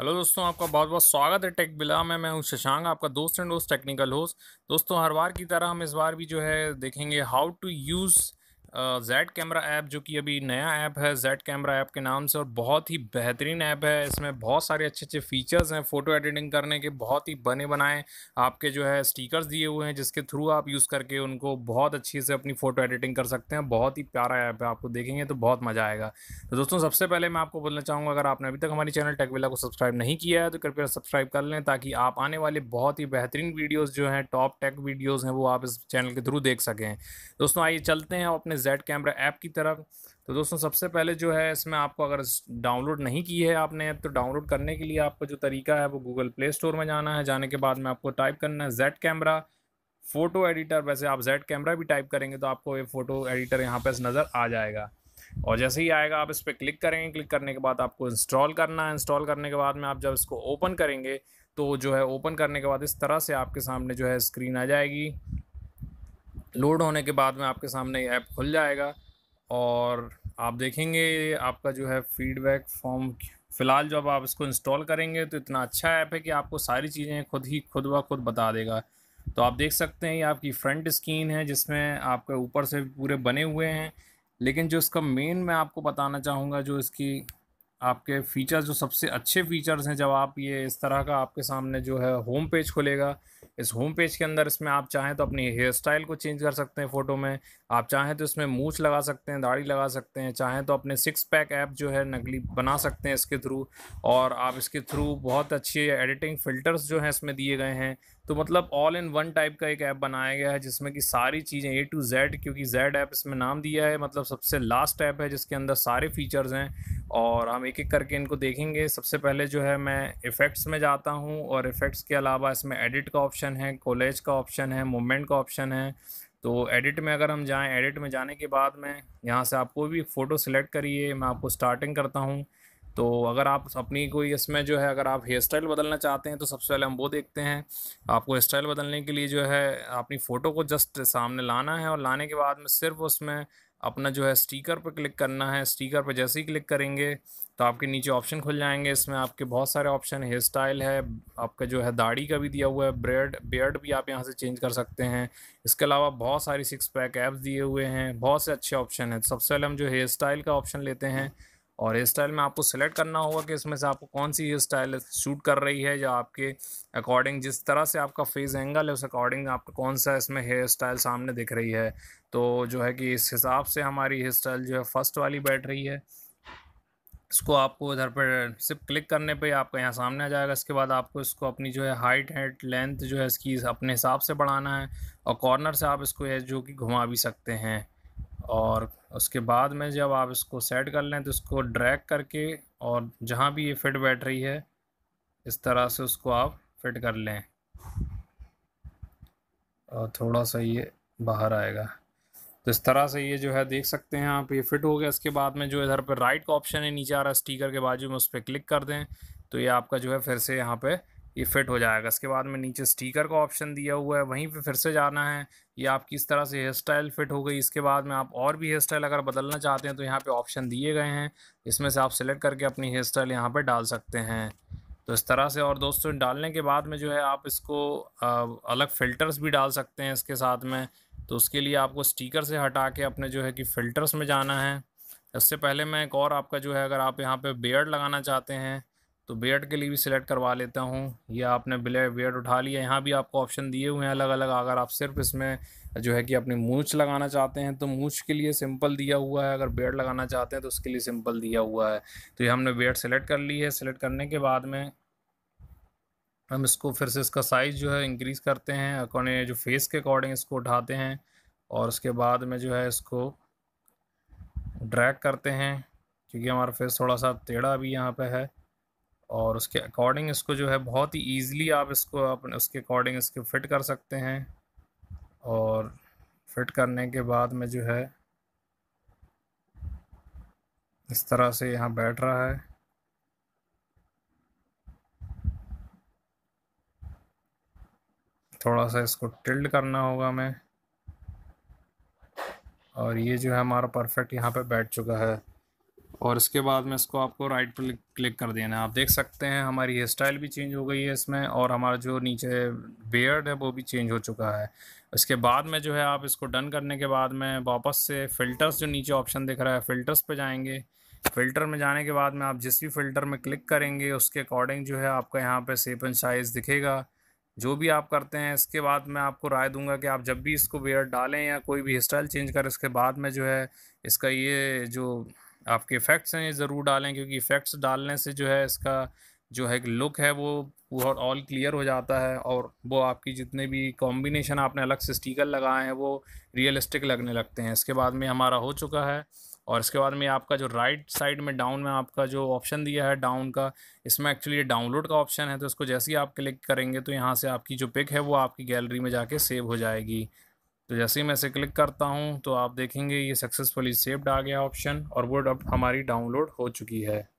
hello दोस्तों आपका बहुत बहुत स्वागत है टेक बिला में मैं हूं शशांक आपका दोस्त एंड दोस्त टेक्निकल होस्ट दोस्तों हर बार की तरह हम इस बार भी जो है देखेंगे how to use Z camera app जो कि अभी नया ऐप है जेड कैमरा ऐप के नाम से और बहुत ही बेहतरीन ऐप है इसमें बहुत सारे अच्छे अच्छे फीचर्स हैं फ़ोटो एडिटिंग करने के बहुत ही बने बनाए आपके जो है स्टिकर्स दिए हुए हैं जिसके थ्रू आप यूज़ करके उनको बहुत अच्छी से अपनी फ़ोटो एडिटिंग कर सकते हैं बहुत ही प्यारा ऐप है आपको देखेंगे तो बहुत मज़ा आएगा तो दोस्तों सबसे पहले मैं आपको बोलना चाहूँगा अगर आपने अभी तक हमारी चैनल टेकविला को सब्सक्राइब नहीं किया है तो कृपया सब्सक्राइब कर लें ताकि आप आने वाले बहुत ही बेहतरीन वीडियोज़ जो हैं टॉप टेक वीडियोज़ हैं वो आप इस चैनल के थ्रू देख सकें दोस्तों आइए चलते हैं अपने जेड कैमरा ऐप की तरफ तो दोस्तों सबसे पहले जो है इसमें आपको अगर डाउनलोड नहीं की है आपने तो डाउनलोड करने के लिए आपको जो तरीका है वो गूगल प्ले स्टोर में जाना है जाने के बाद में आपको टाइप करना है जेड कैमरा फ़ोटो एडिटर वैसे आप जेड कैमरा भी टाइप करेंगे तो आपको ये फ़ोटो एडिटर यहाँ पर नज़र आ जाएगा और जैसे ही आएगा आप इस पर क्लिक करेंगे क्लिक करने के बाद आपको इंस्टॉल करना है इंस्टॉल करने के बाद में आप जब इसको ओपन करेंगे तो जो है ओपन करने के बाद इस तरह से आपके सामने जो है स्क्रीन आ जाएगी लोड होने के बाद में आपके सामने ये ऐप खुल जाएगा और आप देखेंगे आपका जो है फीडबैक फॉर्म फ़िलहाल जब आप इसको इंस्टॉल करेंगे तो इतना अच्छा ऐप है कि आपको सारी चीज़ें खुद ही खुद ब खुद बता देगा तो आप देख सकते हैं ये आपकी फ्रंट स्क्रीन है जिसमें आपके ऊपर से पूरे बने हुए हैं लेकिन जो इसका मेन मैं आपको बताना चाहूँगा जो इसकी आपके फ़ीचर्स जो सबसे अच्छे फ़ीचर्स हैं जब आप ये इस तरह का आपके सामने जो है होम पेज खुलेगा इस होम पेज के अंदर इसमें आप चाहें तो अपनी हेयर स्टाइल को चेंज कर सकते हैं फ़ोटो में आप चाहें तो इसमें मूछ लगा सकते हैं दाढ़ी लगा सकते हैं चाहें तो अपने सिक्स पैक ऐप जो है नकली बना सकते हैं इसके थ्रू और आप इसके थ्रू बहुत अच्छे एडिटिंग फ़िल्टर्स जो हैं इसमें दिए गए हैं तो मतलब ऑल इन वन टाइप का एक ऐप बनाया गया है जिसमें कि सारी चीज़ें ए टू जेड क्योंकि जेड ऐप इसमें नाम दिया है मतलब सबसे लास्ट ऐप है जिसके अंदर सारे फीचर्स हैं और हम एक एक करके इनको देखेंगे सबसे पहले जो है मैं इफ़ेक्ट्स में जाता हूँ और इफ़ेक्ट्स के अलावा इसमें एडिट का ऑप्शन है कॉलेज का ऑप्शन है मूवमेंट का ऑप्शन है तो एडिट में अगर हम जाएँ एडिट में जाने के बाद में यहाँ से आप कोई भी फ़ोटो सिलेक्ट करिए मैं आपको स्टार्टिंग करता हूँ तो अगर आप अपनी कोई इसमें जो है अगर आप हेयर स्टाइल बदलना चाहते हैं तो सबसे पहले हम वो देखते हैं आपको हेयर स्टाइल बदलने के लिए जो है अपनी फ़ोटो को जस्ट सामने लाना है और लाने के बाद में सिर्फ उसमें अपना जो है स्टीकर पर क्लिक करना है स्टीकर पर जैसे ही क्लिक करेंगे तो आपके नीचे ऑप्शन खुल जाएंगे इसमें आपके बहुत सारे ऑप्शन हेयर स्टाइल है आपका जो है दाढ़ी का भी दिया हुआ है ब्रेड बियर्ड भी आप यहाँ से चेंज कर सकते हैं इसके अलावा बहुत सारी सिक्स पैक ऐप्स दिए हुए हैं बहुत से अच्छे ऑप्शन हैं सबसे पहले हम जो हेयर स्टाइल का ऑप्शन लेते हैं और हेयर स्टाइल में आपको सेलेक्ट करना होगा कि इसमें से आपको कौन सी हेयर स्टाइल शूट कर रही है या आपके अकॉर्डिंग जिस तरह से आपका फेस एंगल है उस अकॉर्डिंग आपका कौन सा इसमें हेयर स्टाइल सामने दिख रही है तो जो है कि इस हिसाब से हमारी हेयर स्टाइल जो है फर्स्ट वाली बैठ रही है इसको आपको इधर पर सिर्फ क्लिक करने पे आपका यहाँ सामने आ जाएगा इसके बाद आपको इसको अपनी जो है हाइट हेड लेंथ जो है इसकी अपने हिसाब से बढ़ाना है और कॉर्नर से आप इसको जो कि घुमा भी सकते हैं और उसके बाद में जब आप इसको सेट कर लें तो इसको ड्रैग करके और जहाँ भी ये फिट बैठ रही है इस तरह से उसको आप फिट कर लें और थोड़ा सा ये बाहर आएगा तो इस तरह से ये जो है देख सकते हैं आप ये फिट हो गया इसके बाद में जो इधर पर राइट का ऑप्शन है नीचे आ रहा है स्टीकर के बाजू में उस पर क्लिक कर दें तो ये आपका जो है फिर से यहाँ पर ये फिट हो जाएगा इसके बाद में नीचे स्टीकर का ऑप्शन दिया हुआ है वहीं पे फिर से जाना है ये आपकी इस तरह से हेयर स्टाइल फिट हो गई इसके बाद में आप और भी हेयर स्टाइल अगर बदलना चाहते हैं तो यहाँ पे ऑप्शन दिए गए हैं इसमें से आप सिलेक्ट करके अपनी हेयर स्टाइल यहाँ पर डाल सकते हैं तो इस तरह से और दोस्तों डालने के बाद में जो है आप इसको अलग फ़िल्टर्स भी डाल सकते हैं इसके साथ में तो उसके लिए आपको स्टीकर से हटा के अपने जो है कि फ़िल्टर्स में जाना है इससे पहले मैं एक और आपका जो है अगर आप यहाँ पे बेयर्ड लगाना चाहते हैं तो बेड के लिए भी सिलेक्ट करवा लेता हूँ ये आपने ब्ले बेड उठा लिया यहाँ भी आपको ऑप्शन दिए हुए हैं अलग अलग अगर आप सिर्फ इसमें जो है कि अपनी मूछ लगाना चाहते हैं तो मूछ के लिए सिंपल दिया हुआ है अगर बेड लगाना चाहते हैं तो उसके लिए सिंपल दिया हुआ है तो ये हमने बेड सेलेक्ट कर ली है सिलेक्ट करने के बाद में हम इसको फिर से इसका साइज़ जो है इंक्रीज़ करते हैं अकॉर्डिंग जो फेस के अकॉर्डिंग इसको उठाते हैं और उसके बाद में जो है इसको ड्रैक करते हैं क्योंकि हमारा फेस थोड़ा सा टेढ़ा भी यहाँ पर है और उसके अकॉर्डिंग इसको जो है बहुत ही ईज़िली आप इसको अपने उसके अकॉर्डिंग इसके फिट कर सकते हैं और फिट करने के बाद में जो है इस तरह से यहाँ बैठ रहा है थोड़ा सा इसको टिल्ड करना होगा हमें और ये जो है हमारा परफेक्ट यहाँ पे बैठ चुका है और इसके बाद में इसको आपको राइट पर क्लिक कर देना है आप देख सकते हैं हमारी हेयर स्टाइल भी चेंज हो गई है इसमें और हमारा जो नीचे बियर्ड है वो भी चेंज हो चुका है इसके बाद में जो है आप इसको डन करने के बाद में वापस से फ़िल्टर्स जो नीचे ऑप्शन दिख रहा है फ़िल्टर्स पे जाएंगे फ़िल्टर में जाने के बाद में आप जिस भी फ़िल्टर में क्लिक करेंगे उसके अकॉर्डिंग जो है आपका यहाँ पर सेप एंड साइज़ दिखेगा जो भी आप करते हैं इसके बाद मैं आपको राय दूंगा कि आप जब भी इसको बियर्ड डालें या कोई भी हेयर स्टाइल चेंज करें इसके बाद में जो है इसका ये जो आपके इफ़ेक्ट्स हैं ये ज़रूर डालें क्योंकि इफ़ेक्ट्स डालने से जो है इसका जो है लुक है वो पूरा ऑल क्लियर हो जाता है और वो आपकी जितने भी कॉम्बिनेशन आपने अलग से स्टिकर लगाए हैं वो रियलिस्टिक लगने लगते हैं इसके बाद में हमारा हो चुका है और इसके बाद में आपका जो राइट right साइड में डाउन में आपका जो ऑप्शन दिया है डाउन का इसमें एक्चुअली डाउनलोड का ऑप्शन है तो इसको जैसे ही आप क्लिक करेंगे तो यहाँ से आपकी जो पिक है वो आपकी गैलरी में जाके सेव हो जाएगी तो जैसे ही मैं इसे क्लिक करता हूँ तो आप देखेंगे ये सक्सेसफुली सेव्ड आ गया ऑप्शन और वो अब हमारी डाउनलोड हो चुकी है